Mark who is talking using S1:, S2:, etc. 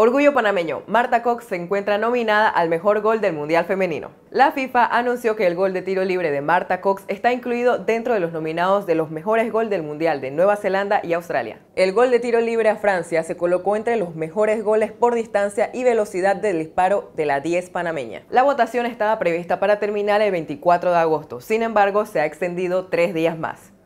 S1: Orgullo panameño, Marta Cox se encuentra nominada al mejor gol del Mundial Femenino. La FIFA anunció que el gol de tiro libre de Marta Cox está incluido dentro de los nominados de los mejores gol del Mundial de Nueva Zelanda y Australia. El gol de tiro libre a Francia se colocó entre los mejores goles por distancia y velocidad del disparo de la 10 panameña. La votación estaba prevista para terminar el 24 de agosto, sin embargo se ha extendido tres días más.